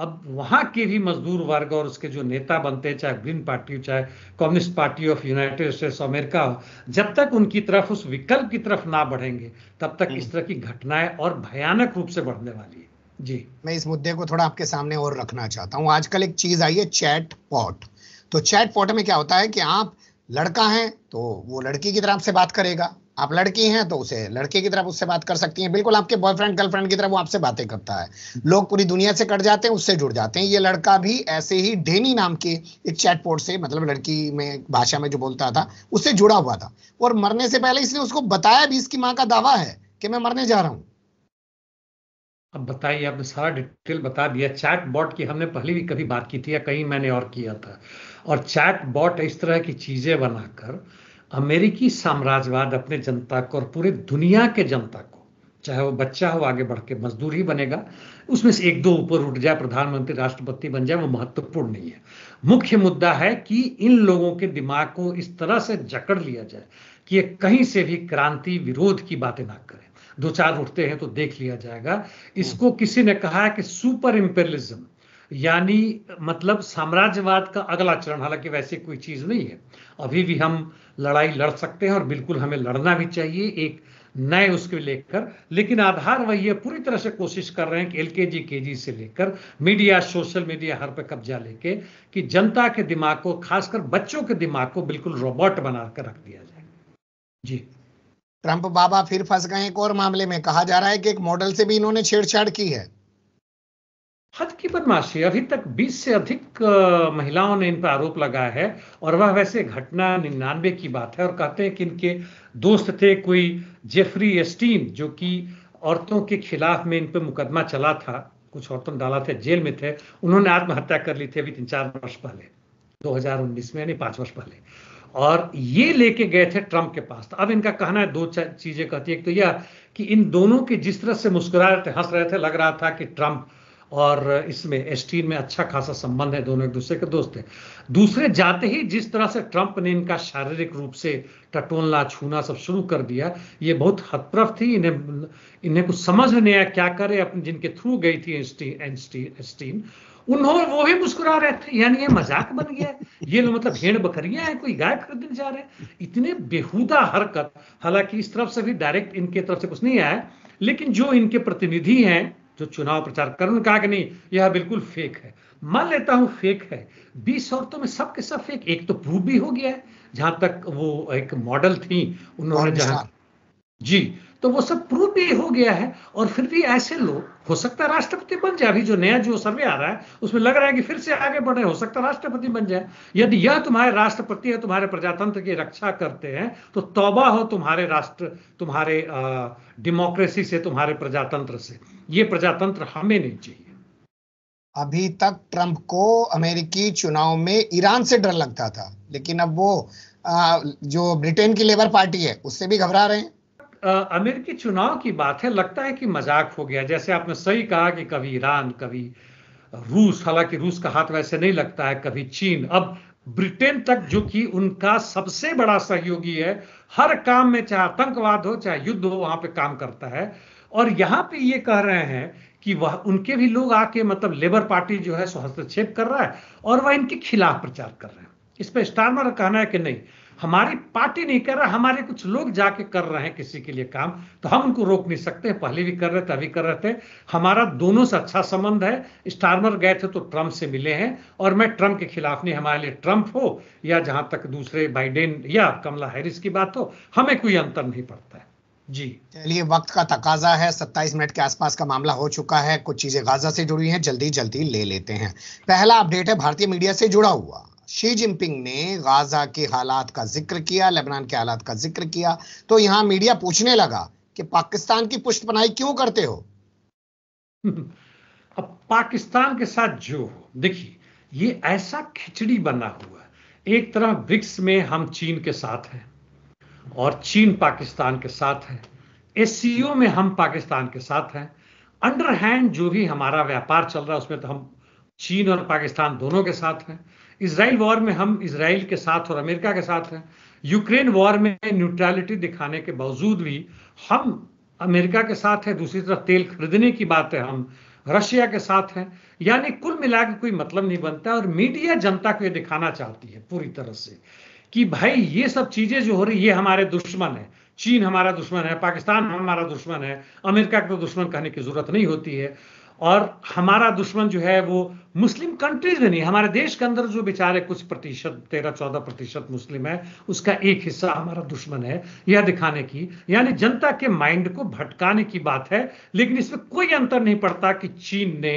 Speaker 2: अब वहां के भी मजदूर वर्ग और उसके जो नेता बनते हैं चाहे ग्रीन पार्टी हो चाहे communist party of United States America हो जब तक उनकी तरफ उस विकल्प की तरफ ना बढ़ेंगे तब तक इस हम्म। तरह की घटनाएं और भयानक रूप से बढ़ने वाली है जी
Speaker 1: मैं इस मुद्दे को थोड़ा आपके सामने और रखना चाहता हूँ आजकल एक चीज आई है चैट पॉट तो चैट पॉट में क्या होता है कि आप लड़का है तो वो लड़की की तरफ से बात करेगा आप लड़की हैं तो उसे लड़के की तरफ उससे बात कर सकती हैं बिल्कुल आपके बॉयफ्रेंड गर्लफ्रेंड की तरफ वो आपसे बातें करता है लोग पूरी दुनिया से कट जाते हैं उससे जुड़ जाते हैं ये लड़का भी ऐसे ही डेनी नाम के एक चैटपोर्ट से मतलब लड़की में भाषा में जो बोलता था उससे जुड़ा हुआ था और मरने से पहले इसने उसको बताया भी इसकी माँ का दावा है कि मैं मरने जा रहा हूँ
Speaker 2: अब बताइए आपने सारा डिटेल बता दिया चैट बॉट की हमने पहले भी कभी बात की थी या कहीं मैंने और किया था और चैट बॉट इस तरह की चीज़ें बनाकर अमेरिकी साम्राज्यवाद अपने जनता को और पूरे दुनिया के जनता को चाहे वो बच्चा हो आगे बढ़ के मजदूर ही बनेगा उसमें से एक दो ऊपर उठ जाए प्रधानमंत्री राष्ट्रपति बन जाए वो महत्वपूर्ण नहीं है मुख्य मुद्दा है कि इन लोगों के दिमाग को इस तरह से जकड़ लिया जाए कि ये कहीं से भी क्रांति विरोध की बातें ना करें दो चार उठते हैं तो देख लिया जाएगा इसको किसी ने कहा है कि सुपर इम्पेरियलिज्म यानी मतलब साम्राज्यवाद का अगला चरण हालांकि वैसे कोई चीज नहीं है अभी भी हम लड़ाई लड़ सकते हैं और बिल्कुल हमें लड़ना भी चाहिए एक नए उसको लेकर लेकिन आधार वही है पूरी तरह से कोशिश कर रहे हैं कि एल के जी के जी से लेकर मीडिया सोशल मीडिया हर पर कब्जा लेके कि जनता के दिमाग को खासकर बच्चों के दिमाग को बिल्कुल रोबोट बनाकर रख दिया जाए जी ट्रंप
Speaker 1: बाबा फिर फंस गए एक और मामले में कहा जा रहा है कि एक मॉडल से भी इन्होंने छेड़छाड़ की है
Speaker 2: हद की बदमाशी अभी तक 20 से अधिक महिलाओं ने इन पर आरोप लगाया है और वह वैसे घटना निन्यानवे की बात है और कहते हैं कि इनके दोस्त थे कोई जेफरी एस्टीन जो कि औरतों के खिलाफ में इन पर मुकदमा चला था कुछ औरतों ने डाला थे जेल में थे उन्होंने आत्महत्या कर ली थी अभी तीन चार वर्ष पहले 2019 में यानी पांच वर्ष पहले और ये लेके गए थे ट्रंप के पास अब इनका कहना है दो चीजें कहती है एक तो यह कि इन दोनों के जिस तरह से मुस्कुरा हंस रहे थे लग रहा था कि ट्रंप और इसमें एस्टीन में अच्छा खासा संबंध है दोनों एक दूसरे के दोस्त हैं दूसरे जाते ही जिस तरह से ट्रंप ने इनका शारीरिक रूप से टटोलना छूना सब शुरू कर दिया ये बहुत हतप्रफ थी इन्हें इन्हें कुछ समझ नहीं आया क्या करे अपने जिनके थ्रू गई थी एस्टीन उन्होंने वो भी मुस्कुरा रहे थे यानी ये मजाक बन गया ये लोग मतलब भेड़ बकरियां हैं कोई गाय खरीदने जा रहे हैं इतने बेहुदा हरकत हालांकि इस तरफ से भी डायरेक्ट इनके तरफ से कुछ नहीं आया लेकिन जो इनके प्रतिनिधि हैं जो चुनाव प्रचार कर उन्होंने कहा कि नहीं यह बिल्कुल फेक है मान लेता हूं फेक है बीस औरतों में सबके सब फेक एक तो प्रूफ भी हो गया है जहां तक वो एक मॉडल थी उन्होंने जहां जी तो वो सब प्रूव भी हो गया है और फिर भी ऐसे लोग हो सकता है राष्ट्रपति बन जाए अभी जो नया जो सर्वे आ रहा है उसमें लग रहा है कि फिर से आगे बढ़े हो सकता है राष्ट्रपति बन जाए यदि यह तुम्हारे राष्ट्रपति है तुम्हारे प्रजातंत्र की रक्षा करते हैं तो तौबा हो तुम्हारे राष्ट्र तुम्हारे डेमोक्रेसी से तुम्हारे प्रजातंत्र से ये प्रजातंत्र हमें नहीं चाहिए
Speaker 1: अभी तक ट्रंप को अमेरिकी चुनाव में ईरान से डर लगता था लेकिन अब वो आ, जो ब्रिटेन की लेबर पार्टी है उससे भी घबरा रहे हैं
Speaker 2: अमेरिकी चुनाव की बात है लगता है कि मजाक हो गया जैसे आपने सही कहा कि कभी ईरान कभी रूस हालांकि रूस का हाथ वैसे नहीं लगता है कभी चीन अब ब्रिटेन तक जो कि उनका सबसे बड़ा सहयोगी है हर काम में चाहे आतंकवाद हो चाहे युद्ध हो वहां पे काम करता है और यहाँ पे ये कह रहे हैं कि वह उनके भी लोग आके मतलब लेबर पार्टी जो है सो हस्तक्षेप कर रहा है और वह इनके खिलाफ प्रचार कर रहे हैं इस पर स्टार्मर कहना है कि नहीं हमारी पार्टी नहीं कर रहा हमारे कुछ लोग जाके कर रहे हैं किसी के लिए काम तो हम उनको रोक नहीं सकते पहले भी कर रहे थे अभी कर रहे थे हमारा दोनों से अच्छा संबंध है स्टार्मर गए थे तो ट्रंप से मिले हैं और मैं ट्रम्प के खिलाफ नहीं हमारे लिए ट्रंप हो या जहां तक दूसरे बाइडेन या कमला हैरिस की बात हो हमें कोई अंतर नहीं पड़ता है जी
Speaker 1: चलिए वक्त का तकाजा है 27 मिनट के आसपास का मामला हो चुका है कुछ चीजें गाजा से जुड़ी हैं जल्दी जल्दी ले लेते हैं पहला अपडेट है भारतीय मीडिया से जुड़ा हुआ शी जिनपिंग ने गाजा के हालात का जिक्र किया लेबनान के हालात का जिक्र किया तो यहाँ मीडिया पूछने
Speaker 2: लगा कि पाकिस्तान की पुष्ट पनाई क्यों करते हो अब पाकिस्तान के साथ जो हो देखिए ये ऐसा खिचड़ी बना हुआ है एक तरह ब्रिक्स में हम चीन के साथ हैं और चीन पाकिस्तान के साथ है एस में हम पाकिस्तान के साथ हैं अंडर हैंड जो भी हमारा व्यापार चल रहा है उसमें तो हम चीन और पाकिस्तान दोनों के साथ हैं इसराइल वॉर में हम इसराइल के साथ और अमेरिका के साथ हैं यूक्रेन वॉर में न्यूट्रैलिटी दिखाने के बावजूद भी हम अमेरिका के साथ हैं दूसरी तरफ तेल खरीदने की बात है हम रशिया के साथ हैं यानी कुल मिला के कोई मतलब नहीं बनता और मीडिया जनता को ये दिखाना चाहती है पूरी तरह से कि भाई ये सब चीजें जो हो रही ये हमारे दुश्मन है चीन हमारा दुश्मन है पाकिस्तान हमारा दुश्मन है अमेरिका का तो दुश्मन कहने की जरूरत नहीं होती है और हमारा दुश्मन जो है वो मुस्लिम कंट्रीज में नहीं हमारे देश के अंदर जो बेचारे कुछ प्रतिशत तेरह चौदह प्रतिशत मुस्लिम है उसका एक हिस्सा हमारा दुश्मन है यह दिखाने की यानी जनता के माइंड को भटकाने की बात है लेकिन इसमें कोई अंतर नहीं पड़ता कि चीन ने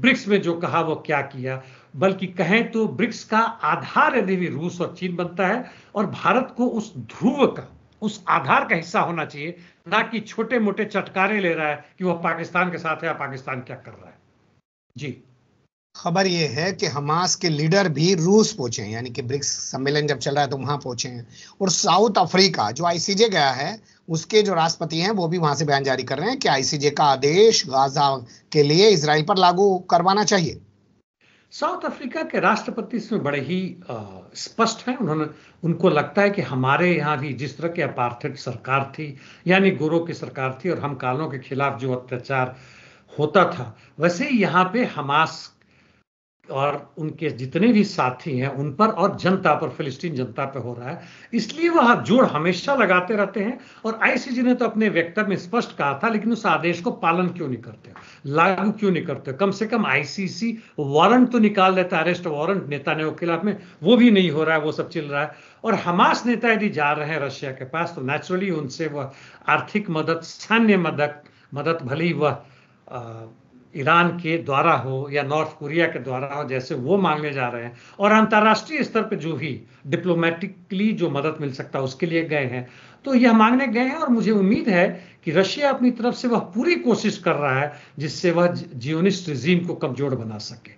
Speaker 2: ब्रिक्स में जो कहा वो क्या किया बल्कि कहें तो ब्रिक्स का आधार यदि भी रूस और चीन बनता है और भारत को उस ध्रुव का उस आधार का हिस्सा होना चाहिए ना कि छोटे मोटे चटकारे ले रहा है कि वह पाकिस्तान के साथ है या पाकिस्तान क्या कर रहा है जी
Speaker 1: खबर ये है कि हमास के लीडर भी रूस पहुंचे हैं यानी कि ब्रिक्स सम्मेलन जब चल रहा है तो वहां पहुंचे हैं और साउथ अफ्रीका जो आईसीजे गया है उसके जो राष्ट्रपति हैं वो भी वहां से बयान जारी कर रहे हैं कि आईसीजे का आदेश गाजा के लिए इसराइल पर लागू
Speaker 2: करवाना चाहिए साउथ अफ्रीका के राष्ट्रपति इसमें बड़े ही आ, स्पष्ट हैं उन्होंने उनको लगता है कि हमारे यहाँ भी जिस तरह की अपार्थिट सरकार थी यानी गोरों की सरकार थी और हम कालों के खिलाफ जो अत्याचार होता था वैसे ही यहाँ पे हमास और उनके जितने भी साथी हैं उन पर और जनता पर फिलिस्तीन जनता पर हो रहा है इसलिए वह जोड़ हमेशा लगाते रहते हैं और आईसीजी ने तो अपने वक्तव्य में स्पष्ट कहा था लेकिन उस आदेश को पालन क्यों नहीं करते लागू क्यों नहीं करते कम से कम आईसीसी वारंट तो निकाल देता अरेस्ट वारंट नेता ने के खिलाफ में वो भी नहीं हो रहा है वो सब चल रहा है और हमास नेता यदि जा रहे हैं रशिया के पास तो नेचुरली उनसे वह आर्थिक मदद सैन्य मदद मदद भले ही वह ईरान के द्वारा हो या नॉर्थ कोरिया के द्वारा हो जैसे वो मांगने जा रहे हैं और अंतर्राष्ट्रीय स्तर पर जो भी डिप्लोमेटिकली जो मदद मिल सकता है उसके लिए गए हैं तो यह मांगने गए हैं और मुझे उम्मीद है कि रशिया अपनी तरफ से वह पूरी कोशिश कर रहा है जिससे वह जियोनिस्ट रिजीम को कमजोर बना सके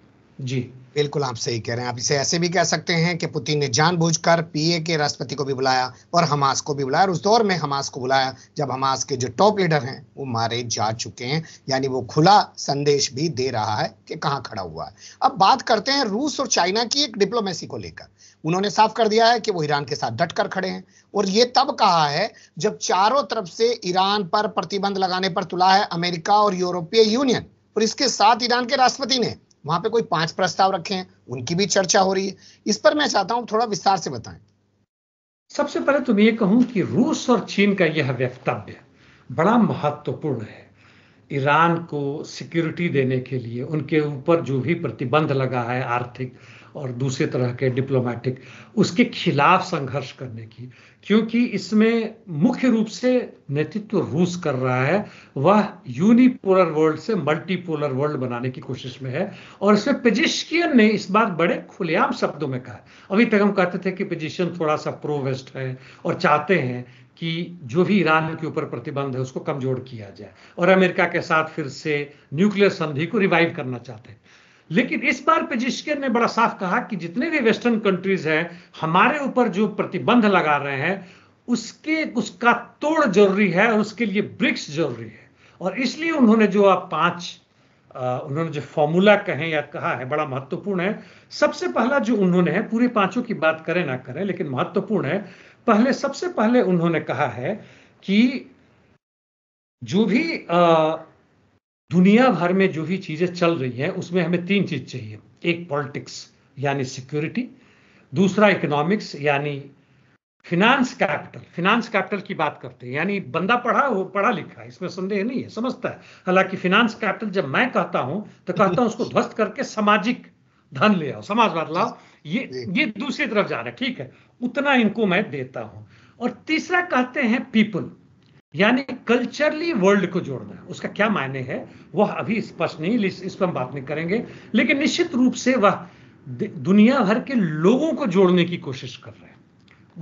Speaker 2: जी
Speaker 1: बिल्कुल आप सही कह रहे हैं आप इसे ऐसे भी कह सकते हैं कि पुतिन ने जानबूझकर पीए के राष्ट्रपति को भी बुलाया और हमास को भी बुलाया और उस दौर में हमास को बुलाया जब हमास के जो टॉप लीडर हैं वो मारे जा चुके हैं यानी वो खुला संदेश भी दे रहा है कि कहाँ खड़ा हुआ है अब बात करते हैं रूस और चाइना की एक डिप्लोमेसी को लेकर उन्होंने साफ कर दिया है कि वो ईरान के साथ डट कर खड़े हैं और ये तब कहा है जब चारों तरफ से ईरान पर प्रतिबंध लगाने पर तुला है अमेरिका और यूरोपीय यूनियन और इसके साथ ईरान के राष्ट्रपति ने वहां पे कोई पांच प्रस्ताव रखे हैं उनकी भी चर्चा हो रही है इस पर मैं चाहता हूं थोड़ा विस्तार से बताएं
Speaker 2: सबसे पहले तुम तो ये कहूं कि रूस और चीन का यह वक्तव्य बड़ा महत्वपूर्ण है ईरान को सिक्योरिटी देने के लिए उनके ऊपर जो भी प्रतिबंध लगा है आर्थिक और दूसरे तरह के डिप्लोमेटिक उसके खिलाफ संघर्ष करने की क्योंकि इसमें मुख्य रूप से नेतृत्व रूस कर रहा है वह यूनिपोलर वर्ल्ड से मल्टीपोलर वर्ल्ड बनाने की कोशिश में है और इसमें पेजिशकियन ने इस बात बड़े खुलेआम शब्दों में कहा अभी तक हम कहते थे कि पेजिशियन थोड़ा सा प्रो वेस्ट है और चाहते हैं कि जो भी ईरान के ऊपर प्रतिबंध है उसको कमजोर किया जाए और अमेरिका के साथ फिर से न्यूक्लियर संधि को रिवाइव करना चाहते हैं लेकिन इस बार पेजिश्कर ने बड़ा साफ कहा कि जितने भी वेस्टर्न कंट्रीज हैं हमारे ऊपर जो प्रतिबंध लगा रहे हैं उसके उसका तोड़ जरूरी है और उसके लिए ब्रिक्स जरूरी है और इसलिए उन्होंने जो आप पांच उन्होंने जो फॉर्मूला कहे या कहा है बड़ा महत्वपूर्ण है सबसे पहला जो उन्होंने है पूरे पांचों की बात करें ना करें लेकिन महत्वपूर्ण है पहले सबसे पहले उन्होंने कहा है कि जो भी आ, दुनिया भर में जो भी चीज़ें चल रही हैं उसमें हमें तीन चीज़ चाहिए एक पॉलिटिक्स यानी सिक्योरिटी दूसरा इकोनॉमिक्स यानी फिनांस कैपिटल फिनांस कैपिटल की बात करते हैं यानी बंदा पढ़ा हो पढ़ा लिखा है इसमें संदेह नहीं है समझता है हालांकि फिनांस कैपिटल जब मैं कहता हूं तो कहता हूं उसको ध्वस्त करके सामाजिक धन ले आओ समाजवाद लाओ ये ये दूसरी तरफ जा रहा है ठीक है उतना इनको मैं देता हूं और तीसरा कहते हैं पीपल यानी कल्चरली वर्ल्ड को जोड़ना उसका क्या मायने है वह अभी स्पष्ट नहीं इस पर हम बात नहीं करेंगे लेकिन निश्चित रूप से वह दुनिया भर के लोगों को जोड़ने की कोशिश कर रहे हैं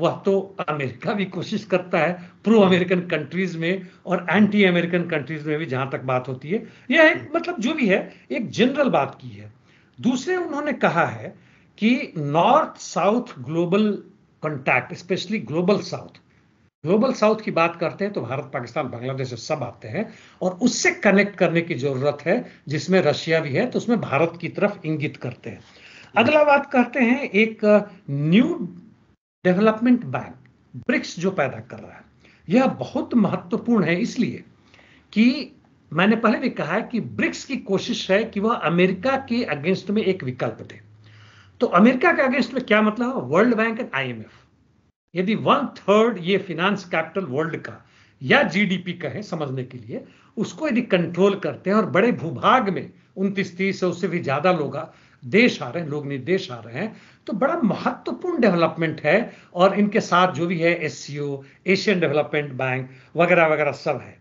Speaker 2: वह तो अमेरिका भी कोशिश करता है प्रो अमेरिकन कंट्रीज में और एंटी अमेरिकन कंट्रीज में भी जहां तक बात होती है यह एक मतलब जो भी है एक जनरल बात की है दूसरे उन्होंने कहा है कि north south global contact specially global south global south की बात करते हैं तो भारत पाकिस्तान बांग्लादेश सब आते हैं और उससे कनेक्ट करने की जरूरत है जिसमें रशिया भी है तो उसमें भारत की तरफ इंगित करते हैं अगला बात करते हैं एक न्यू डेवलपमेंट बैंक ब्रिक्स जो पैदा कर रहा है यह बहुत महत्वपूर्ण है इसलिए कि मैंने पहले भी कहा है कि ब्रिक्स की कोशिश है कि वह अमेरिका के अगेंस्ट में एक विकल्प दे तो अमेरिका के अगेंस्ट में क्या मतलब वर्ल्ड बैंक एंड आईएमएफ यदि वन थर्ड ये फिनांस कैपिटल वर्ल्ड का या जीडीपी का है समझने के लिए उसको यदि कंट्रोल करते हैं और बड़े भूभाग में उनतीस तीस या उससे भी ज्यादा लोग देश आ रहे हैं लोग निर्देश आ रहे हैं तो बड़ा महत्वपूर्ण डेवलपमेंट है और इनके साथ जो भी है एस एशियन डेवलपमेंट बैंक वगैरह वगैरह सब है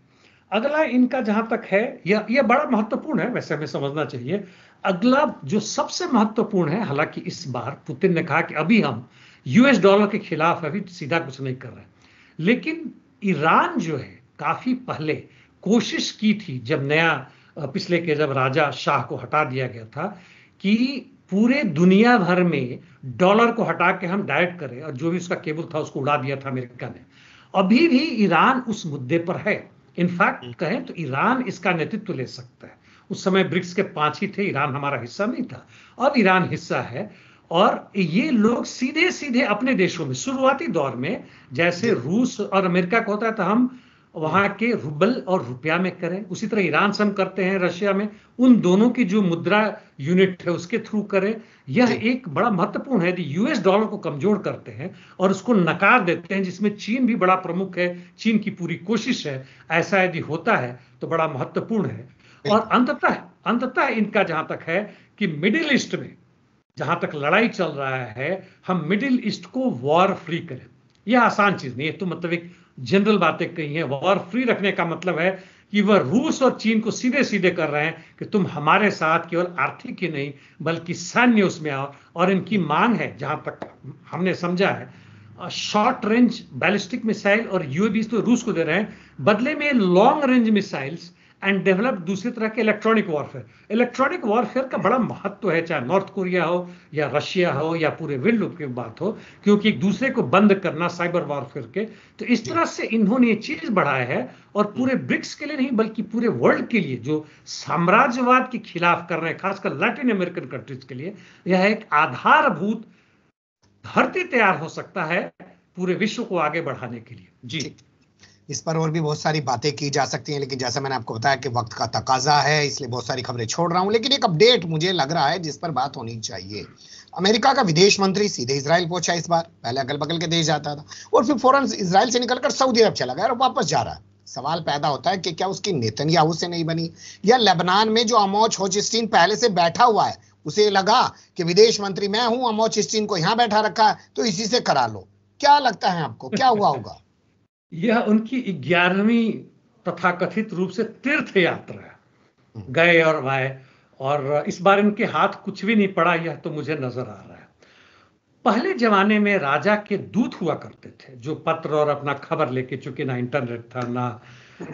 Speaker 2: अगला इनका जहां तक है यह यह बड़ा महत्वपूर्ण है वैसे हमें समझना चाहिए अगला जो सबसे महत्वपूर्ण है हालांकि इस बार पुतिन ने कहा कि अभी हम यूएस डॉलर के खिलाफ अभी सीधा कुछ नहीं कर रहा है लेकिन ईरान जो है काफी पहले कोशिश की थी जब नया पिछले के जब राजा शाह को हटा दिया गया था कि पूरे दुनिया भर में डॉलर को हटा के हम डायरेक्ट करें और जो भी उसका केबल था उसको उड़ा दिया था अमेरिका ने अभी भी ईरान उस मुद्दे पर है इनफैक्ट कहें तो ईरान इसका नेतृत्व ले सकता है उस समय ब्रिक्स के पांच ही थे ईरान हमारा हिस्सा नहीं था अब ईरान हिस्सा है और ये लोग सीधे सीधे अपने देशों में शुरुआती दौर में जैसे रूस और अमेरिका को होता है तो हम वहां के रुबल और रुपया में करें उसी तरह ईरान से हम करते हैं रशिया में उन दोनों की जो मुद्रा यूनिट है उसके थ्रू करें यह एक बड़ा महत्वपूर्ण है यदि यूएस डॉलर को कमजोर करते हैं और उसको नकार देते हैं जिसमें चीन भी बड़ा प्रमुख है चीन की पूरी कोशिश है ऐसा यदि होता है तो बड़ा महत्वपूर्ण है और अंततः अंततः इनका जहां तक है कि मिडिल ईस्ट में जहां तक लड़ाई चल रहा है हम मिडिल ईस्ट को वॉर फ्री करें यह आसान चीज नहीं है तो मतलब एक जनरल बातें कही है वॉर फ्री रखने का मतलब है कि वह रूस और चीन को सीधे सीधे कर रहे हैं कि तुम हमारे साथ केवल आर्थिक ही नहीं बल्कि सैन्य उसमें आओ और इनकी मांग है जहां तक हमने समझा है शॉर्ट रेंज बैलिस्टिक मिसाइल और यूएबीज तो रूस को दे रहे हैं बदले में long range missiles and develop दूसरी तरह के इलेक्ट्रॉनिक वॉरफेयर इलेक्ट्रॉनिक वॉरफेयर का बड़ा महत्व तो है चाहे नॉर्थ कोरिया हो या रशिया हो या पूरे विल्ड की बात हो क्योंकि एक दूसरे को बंद करना साइबर वॉरफेयर के तो इस तरह से इन्होंने ये चीज बढ़ाया है और पूरे ब्रिक्स के लिए नहीं बल्कि पूरे वर्ल्ड के लिए जो साम्राज्यवाद के खिलाफ कर रहे हैं खासकर लैटिन अमेरिकन कंट्रीज के लिए यह एक आधारभूत धरती तैयार हो सकता है पूरे विश्व को आगे बढ़ाने के लिए जी
Speaker 1: इस पर और भी बहुत सारी बातें की जा सकती हैं लेकिन जैसा मैंने आपको बताया कि वक्त का तकाजा है इसलिए बहुत सारी खबरें छोड़ रहा हूं लेकिन एक अपडेट मुझे लग रहा है जिस पर बात होनी चाहिए अमेरिका का विदेश मंत्री सीधे इसराइल पहुंचा इस बार पहले अगल बगल के देश जाता था और फिर फौरन इसराइल से निकलकर सऊदी अरब चला गया और वापस जा रहा है सवाल पैदा होता है कि क्या उसकी नेतन्याहू से नहीं बनी या लेबनान में जो अमोच होचिस्टीन पहले से बैठा हुआ है उसे लगा कि विदेश मंत्री मैं हूं अमोच को यहां बैठा रखा है तो इसी से
Speaker 2: करा लो क्या लगता है आपको क्या हुआ होगा यह उनकी ग्यारहवीं तथा कथित रूप से तीर्थ यात्रा गए और आए और इस बार इनके हाथ कुछ भी नहीं पड़ा यह तो मुझे नजर आ रहा है पहले जमाने में राजा के दूत हुआ करते थे जो पत्र और अपना खबर लेके चूंकि ना इंटरनेट था ना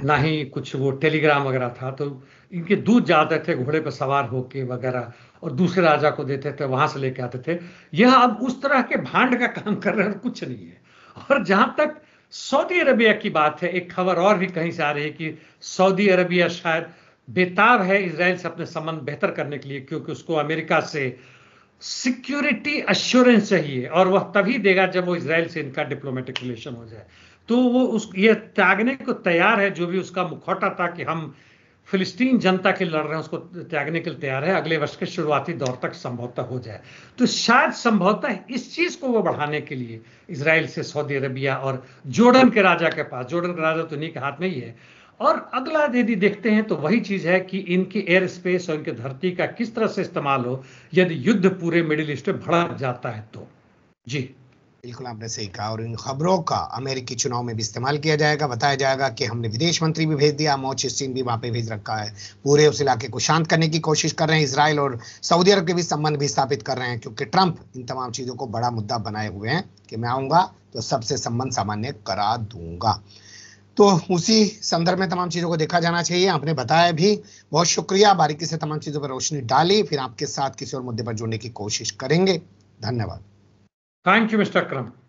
Speaker 2: ना ही कुछ वो टेलीग्राम वगैरह था तो इनके दूत जाते थे घोड़े पर सवार होके वगैरह और दूसरे राजा को देते थे वहां से लेके आते थे यह अब उस तरह के भांड का काम कर रहे हैं कुछ नहीं है और जहां तक सऊदी अरबिया की बात है एक खबर और भी कहीं से आ रही है कि सऊदी अरबिया शायद बेताब है इसराइल से अपने संबंध बेहतर करने के लिए क्योंकि उसको अमेरिका से सिक्योरिटी अश्योरेंस चाहिए और वह तभी देगा जब वो इसराइल से इनका डिप्लोमेटिक रिलेशन हो जाए तो वो उस ये त्यागने को तैयार है जो भी उसका मुखौटा था कि हम फिलिस्तीन जनता के लड़ रहे हैं उसको त्यागने के लिए तैयार है अगले वर्ष के शुरुआती दौर तक संभवतः हो जाए तो शायद संभवतः इस चीज को वो बढ़ाने के लिए इसराइल से सऊदी अरबिया और जोर्डन के राजा के पास जोर्डन का राजा तो इन्हीं के हाथ में ही है और अगला यदि देखते हैं तो वही चीज है कि इनकी एयर स्पेस और इनकी धरती का किस तरह से इस्तेमाल हो यदि युद्ध पूरे मिडिल ईस्ट में भड़क जाता है तो जी
Speaker 1: बिल्कुल आपने सही कहा और इन खबरों का अमेरिकी चुनाव में भी इस्तेमाल किया जाएगा बताया जाएगा कि हमने विदेश मंत्री भी भेज दिया मोच सिंह भी वहां पे भेज रखा है पूरे उस इलाके को शांत करने की कोशिश कर रहे हैं इसराइल और सऊदी अरब के भी संबंध भी स्थापित कर रहे हैं क्योंकि ट्रंप इन तमाम चीज़ों को बड़ा मुद्दा बनाए हुए हैं कि मैं आऊंगा तो सबसे संबंध सामान्य करा दूंगा तो उसी संदर्भ में तमाम चीज़ों को देखा जाना चाहिए आपने बताया भी बहुत शुक्रिया बारीकी से तमाम चीज़ों पर रोशनी डाली फिर आपके साथ किसी और मुद्दे पर जुड़ने की कोशिश करेंगे धन्यवाद
Speaker 2: Thank you, Mr. Akram.